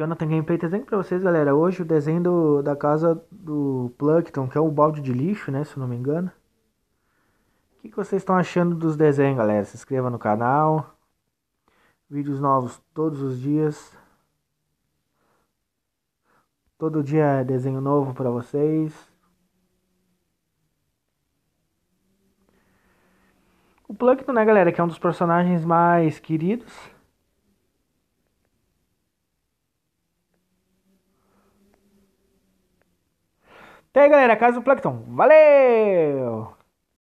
Jonathan Gameplay desenho pra vocês, galera, hoje o desenho do, da casa do Plankton, que é o balde de lixo, né, se eu não me engano. O que, que vocês estão achando dos desenhos, galera? Se inscreva no canal. Vídeos novos todos os dias. Todo dia é desenho novo para vocês. O Plankton, né, galera, que é um dos personagens mais queridos Até aí, galera. Casa do Plankton. Valeu!